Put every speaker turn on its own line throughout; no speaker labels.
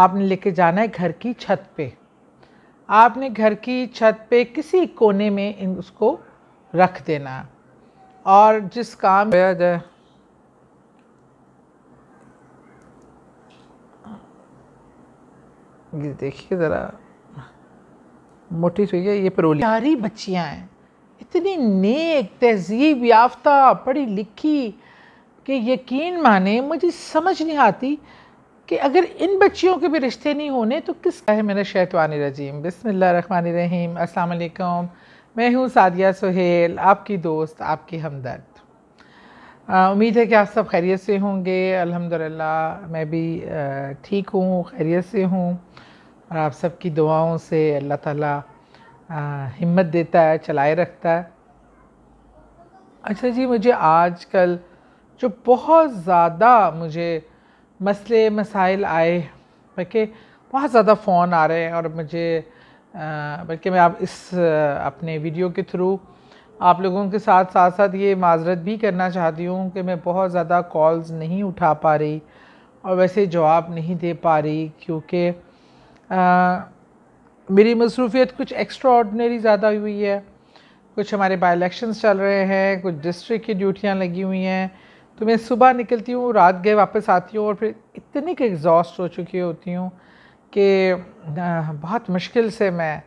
आपने लेके जाना है घर की छत पे आपने घर की छत पे किसी कोने में इन उसको रख देना और जिस काम ये देखिए ज़रा मोटी सुई है ये परोली सारी बच्चियाँ हैं इतनी नेक तहजीब याफ्ता पढ़ी लिखी कि यकीन माने मुझे समझ नहीं आती कि अगर इन बच्चियों के भी रिश्ते नहीं होने तो किस है मेरा शैतवान रजीम बसमान रहीम असलकम मैं हूँ सादिया सुहेल आपकी दोस्त आपकी हमदर्द उम्मीद है कि आप सब खैरियत से होंगे अल्हम्दुलिल्लाह मैं भी ठीक हूँ खैरियत से हूँ और आप सबकी दुआओं से अल्लाह ताला हिम्मत देता है चलाए रखता है अच्छा जी मुझे आजकल जो बहुत ज़्यादा मुझे मसले मसाइल आए बल्कि बहुत ज़्यादा फ़ोन आ रहे हैं और मुझे बल्कि मैं आप इस अपने वीडियो के थ्रू आप लोगों के साथ साथ साथ ये माजरत भी करना चाहती हूँ कि मैं बहुत ज़्यादा कॉल्स नहीं उठा पा रही और वैसे जवाब नहीं दे पा रही क्योंकि मेरी मसरूफियत कुछ एक्स्ट्रा ऑर्डनरी ज़्यादा हुई है कुछ हमारे बाई इलेक्शंस चल रहे हैं कुछ डिस्ट्रिक्ट की ड्यूटियाँ लगी हुई हैं तो मैं सुबह निकलती हूँ रात गए वापस आती हूँ और फिर इतनी कि एग्जॉस्ट हो चुकी होती हूँ कि बहुत मुश्किल से मैं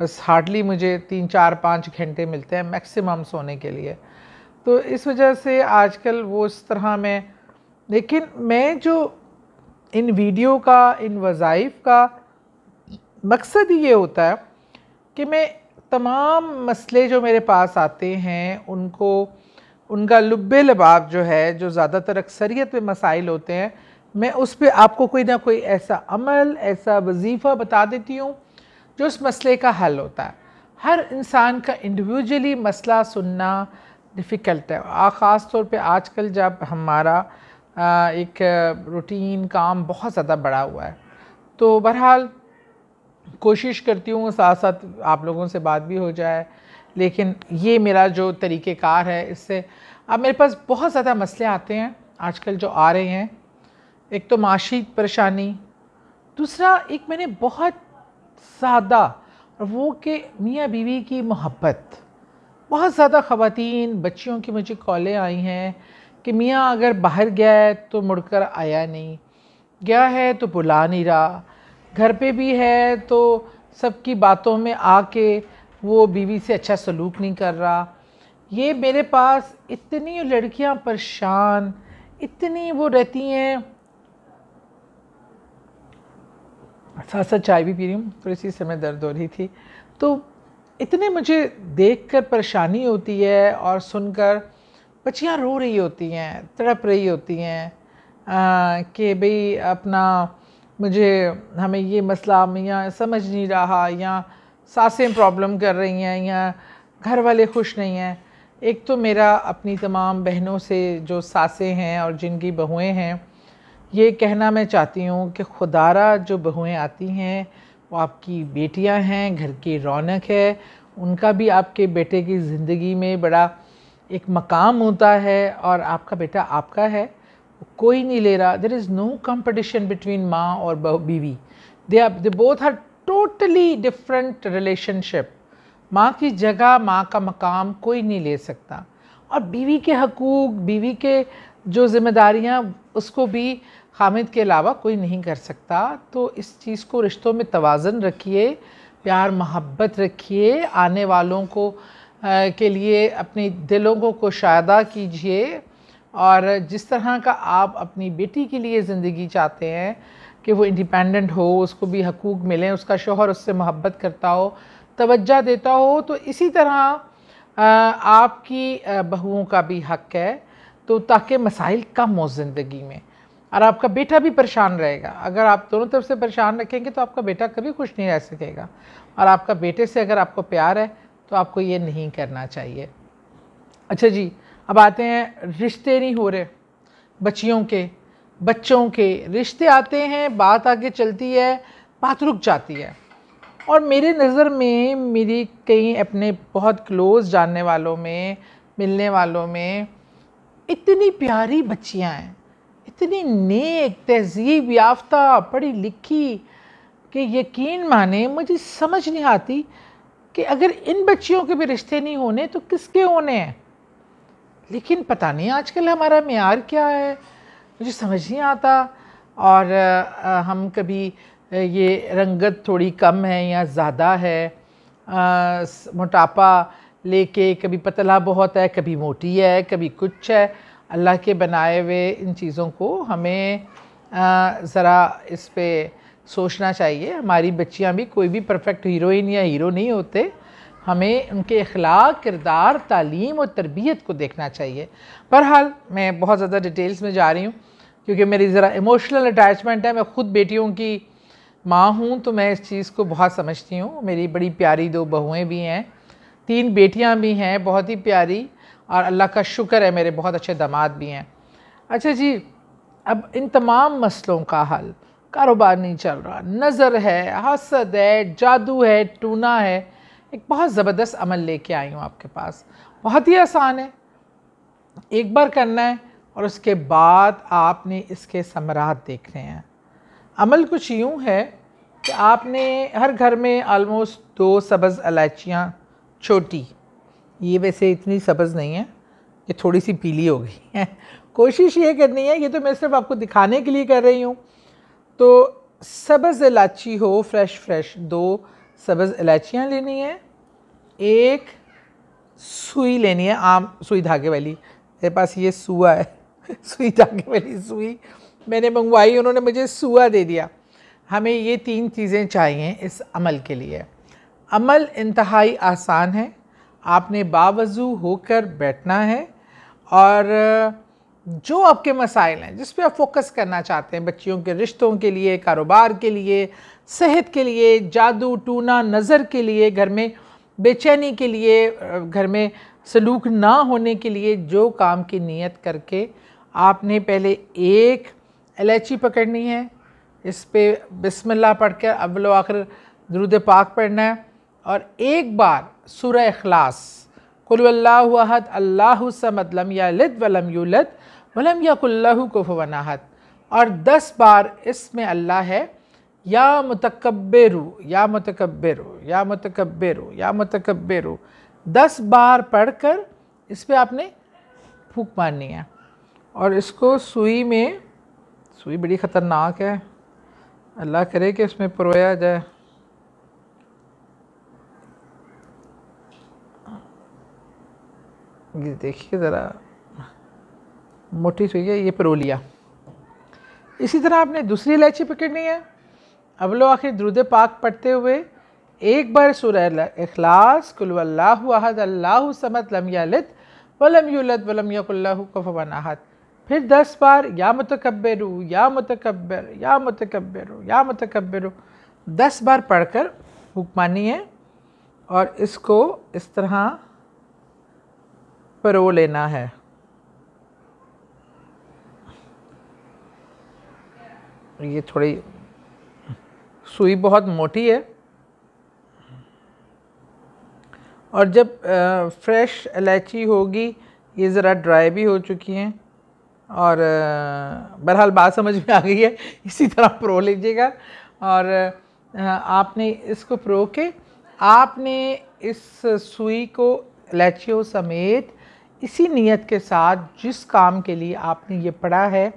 बस हार्डली मुझे तीन चार पाँच घंटे मिलते हैं मैक्सिमम सोने के लिए तो इस वजह से आजकल वो इस तरह में लेकिन मैं जो इन वीडियो का इन वज़ाइफ का मकसद ये होता है कि मैं तमाम मसले जो मेरे पास आते हैं उनको उनका लुब लबाब जो है जो ज़्यादातर अक्सरियत में मसाइल होते हैं मैं उस पर आपको कोई ना कोई ऐसा अमल ऐसा वजीफ़ा बता देती हूँ जो उस मसले का हल होता है हर इंसान का इंडिविजुअली मसला सुनना डिफ़िकल्ट है ख़ास तौर पे आजकल जब हमारा एक रूटीन काम बहुत ज़्यादा बड़ा हुआ है तो बहरहाल कोशिश करती हूँ साथ साथ आप लोगों से बात भी हो जाए लेकिन ये मेरा जो तरीक़ेकार है इससे अब मेरे पास बहुत ज़्यादा मसले आते हैं आजकल जो आ रहे हैं एक तो माशी परेशानी दूसरा एक मैंने बहुत सादा और वो कि मियाँ बीवी की मोहब्बत बहुत ज़्यादा ख़वान बच्चियों की मुझे कॉलें आई हैं कि मियाँ अगर बाहर गया है तो मुड़कर आया नहीं गया है तो बुला नहीं रहा घर पे भी है तो सबकी बातों में आके वो बीवी से अच्छा सलूक नहीं कर रहा ये मेरे पास इतनी लड़कियां परेशान इतनी वो रहती हैं साथ साथ चाय भी पी रही हूँ थोड़ी सी समय दर्द हो रही थी तो इतने मुझे देखकर परेशानी होती है और सुनकर बच्चियाँ रो रही होती हैं तड़प रही होती हैं कि भई अपना मुझे हमें ये मसला या समझ नहीं रहा या सासें प्रॉब्लम कर रही हैं या घर वाले खुश नहीं हैं एक तो मेरा अपनी तमाम बहनों से जो सासें हैं और जिनकी बहुएं हैं ये कहना मैं चाहती हूँ कि खुदारा जो बहुएं आती हैं वो आपकी बेटियां हैं घर की रौनक है उनका भी आपके बेटे की ज़िंदगी में बड़ा एक मकाम होता है और आपका बेटा आपका है कोई नहीं ले रहा there is no competition between माँ और बीवी they are they both are totally different relationship माँ की जगह माँ का मकाम कोई नहीं ले सकता और बीवी के हकूक़ बीवी के जो जिम्मेदारियाँ उसको भी हामिद के अलावा कोई नहीं कर सकता तो इस चीज़ को रिश्तों में तोज़न रखिए प्यार मोहब्बत रखिए आने वालों को आ, के लिए अपने दिलों को कुशादा कीजिए और जिस तरह का आप अपनी बेटी के लिए ज़िंदगी चाहते हैं कि वो इंडिपेंडेंट हो उसको भी हकूक़ मिलें उसका शोहर उससे मोहब्बत करता हो तोज्जह देता हो तो इसी तरह आपकी बहुओं का भी हक है तो ताकि मसाइल कम हो ज़िंदगी में और आपका बेटा भी परेशान रहेगा अगर आप दोनों तरफ से परेशान रखेंगे तो आपका बेटा कभी खुश नहीं रह सकेगा और आपका बेटे से अगर आपको प्यार है तो आपको ये नहीं करना चाहिए अच्छा जी अब आते हैं रिश्ते नहीं हो रहे बच्चियों के बच्चों के रिश्ते आते हैं बात आगे चलती है बात रुक जाती है और मेरे नज़र में मेरी कई अपने बहुत क्लोज़ जानने वालों में मिलने वालों में इतनी प्यारी बच्चियां हैं इतनी नेक तहजीब याफ्ता पढ़ी लिखी कि यकीन माने मुझे समझ नहीं आती कि अगर इन बच्चियों के भी रिश्ते नहीं होने तो किसके होने हैं लेकिन पता नहीं आजकल हमारा मैार क्या है मुझे समझ नहीं आता और आ, हम कभी ये रंगत थोड़ी कम है या ज़्यादा है आ, मोटापा लेके कभी पतला बहुत है कभी मोटी है कभी कुछ है अल्लाह के बनाए हुए इन चीज़ों को हमें ज़रा इस पर सोचना चाहिए हमारी बच्चियाँ भी कोई भी परफेक्ट हीरोइन या हीरो नहीं होते हमें उनके अखलाक किरदार तालीम और तरबियत को देखना चाहिए बहरहाल मैं बहुत ज़्यादा डिटेल्स में जा रही हूँ क्योंकि मेरी ज़रा इमोशनल अटैचमेंट है मैं ख़ुद बेटियों की माँ हूँ तो मैं इस चीज़ को बहुत समझती हूँ मेरी बड़ी प्यारी दो बहुएँ भी हैं तीन बेटियाँ भी हैं बहुत ही प्यारी और अल्लाह का शुक्र है मेरे बहुत अच्छे दामाद भी हैं अच्छा जी अब इन तमाम मसलों का हल कारोबार नहीं चल रहा नज़र है हसद है जादू है टूना है एक बहुत ज़बरदस्त अमल लेके आई हूँ आपके पास बहुत ही आसान है एक बार करना है और उसके बाद आपने इसके समरात देखने हैं अमल कुछ यूँ है कि आपने हर घर में आलमोस्ट दो सब्ज़ इलायचियाँ छोटी ये वैसे इतनी सब्ज़ नहीं है ये थोड़ी सी पीली हो गई है कोशिश ये करनी है ये तो मैं सिर्फ आपको दिखाने के लिए कर रही हूँ तो सब्ज़ इलायची हो फ्रेश फ्रेश दो सब्ज़ इलायचियाँ लेनी है एक सुई लेनी है आम सुई धागे वाली मेरे पास ये सुआ है सुई धागे वाली सुई मैंने मंगवाई उन्होंने मुझे सुआ दे दिया हमें ये तीन चीज़ें चाहिए इस अमल के लिए अमल इंतहाई आसान है आपने बावजू होकर बैठना है और जो आपके मसाइल हैं जिस पे आप फोकस करना चाहते हैं बच्चियों के रिश्तों के लिए कारोबार के लिए सेहत के लिए जादू टूना नज़र के लिए घर में बेचैनी के लिए घर में सलूक ना होने के लिए जो काम की नीयत करके आपने पहले एक इलायची पकड़नी है इस पर पढ़ कर अव्वल आखिर दरुद पाक पढ़ना है और एक बार सूर अखलास कुल्लाहद अल्लाह समदलम या लद वलम यूलद वलम को फ़नाहत और दस बार इसमें अल्लाह है या मतकबरू या मतकबरू या मतकबरू या मतकबरू दस बार पढ़कर इस पर आपने फूक मारनी है और इसको सुई में सुई बड़ी ख़तरनाक है अल्लाह करे कि इसमें परोया जाए ये देखिए ज़रा मोटी सुई है ये परो लिया इसी तरह आपने दूसरी इलायची पकड़नी है अब लो आखिर द्रुद पाक पढ़ते हुए एक बार सुरह अखलास कुल्लाहद अल्लाह समत लम यलित वलम यूलत वलम फिर दस बार या मतकब्बरू या मतकबर या मतकब्बरू या मतकब्बरू दस बार पढ़कर हुक मानिए और इसको इस तरह परो लेना है ये थोड़ी सुई बहुत मोटी है और जब फ्रेश इलायची होगी ये ज़रा ड्राई भी हो चुकी हैं और बहरहाल बात समझ में आ गई है इसी तरह प्रो लीजिएगा और आपने इसको प्रो के आपने इस सुई को लैचियों समेत इसी नियत के साथ जिस काम के लिए आपने ये पढ़ा है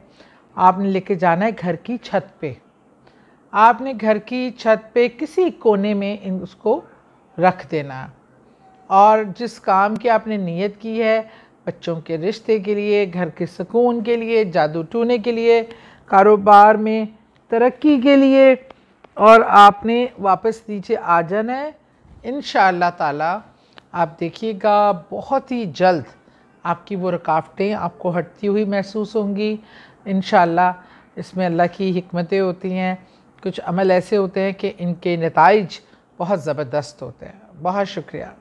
आपने लेके जाना है घर की छत पे आपने घर की छत पे किसी कोने में इन उसको रख देना और जिस काम की आपने नियत की है बच्चों के रिश्ते के लिए घर के सुकून के लिए जादू टूने के लिए कारोबार में तरक्की के लिए और आपने वापस नीचे आ जाना है इन ताला आप देखिएगा बहुत ही जल्द आपकी वो रुकावटें आपको हटती हुई महसूस होंगी इन इसमें अल्लाह की हमतें होती हैं कुछ अमल ऐसे होते हैं कि इनके नतज बहुत ज़बरदस्त होते हैं बहुत शुक्रिया